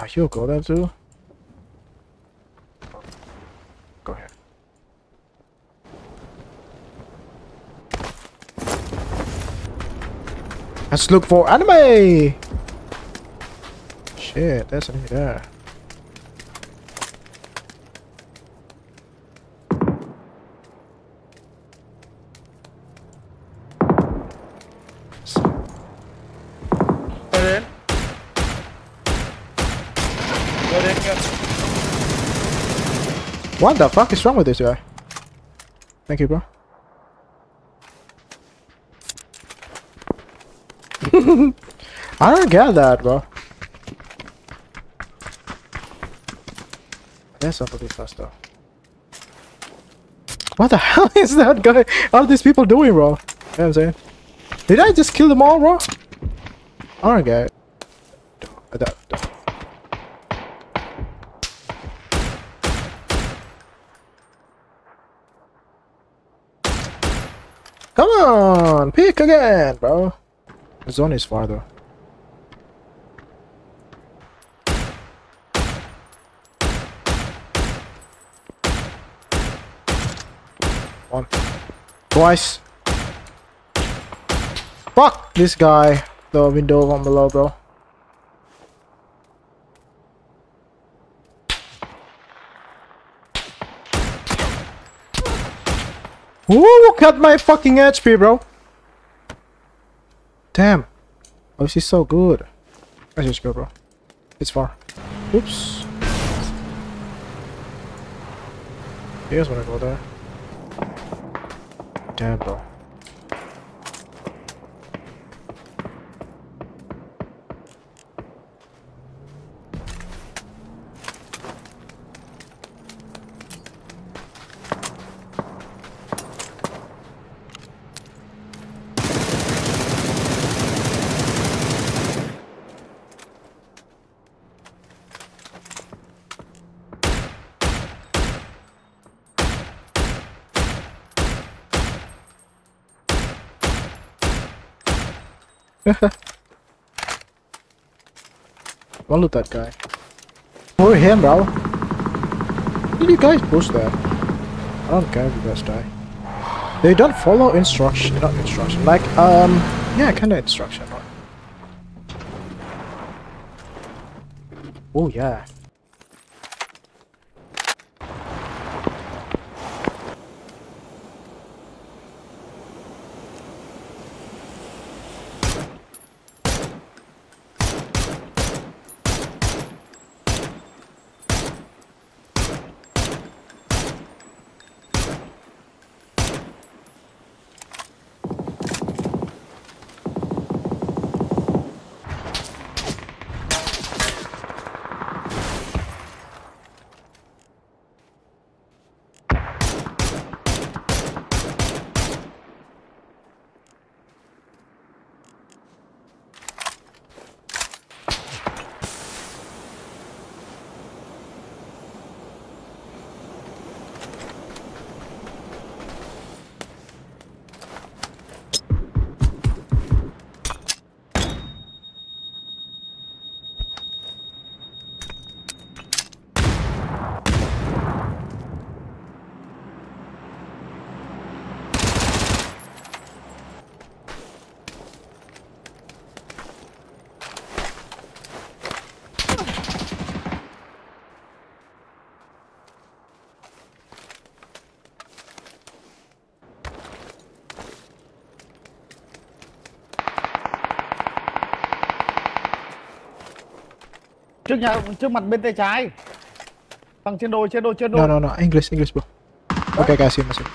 Ah, you'll go there too? Go ahead. Let's look for anime! Shit, there's something there. What the fuck is wrong with this guy? Thank you, bro. I don't get that, bro. That's a bit faster. What the hell is that guy? are these people doing, bro? You know what I'm saying? Did I just kill them all, bro? I don't get it. Come on, peek again, bro. The zone is far though. One. Twice. Fuck this guy. The window one below, bro. Ooh, look at my fucking HP, bro. Damn. Oh, she's so good. I just go, bro. It's far. Oops. You guys wanna go there? Damn, bro. One loot that guy. Or him, bro. Did you guys push that? I don't care if you guys die. They don't follow instruction, not instruction, like, um, yeah, kind of instruction. Oh, yeah. Trước nhà trước mặt bên tay trái. bằng trên đồi trên đồi trên đồi. No no no, English English bro. OK guys, see you soon.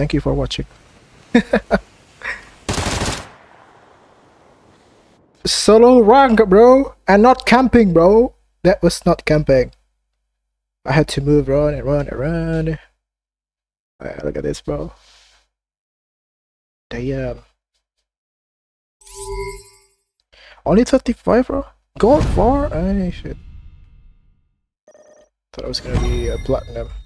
Thank you for watching. Solo rank, bro, and not camping, bro. That was not camping. I had to move around and run and run. look at this, bro. Damn. Only 35, bro? Gold far? I shit. Thought I was gonna be a platinum.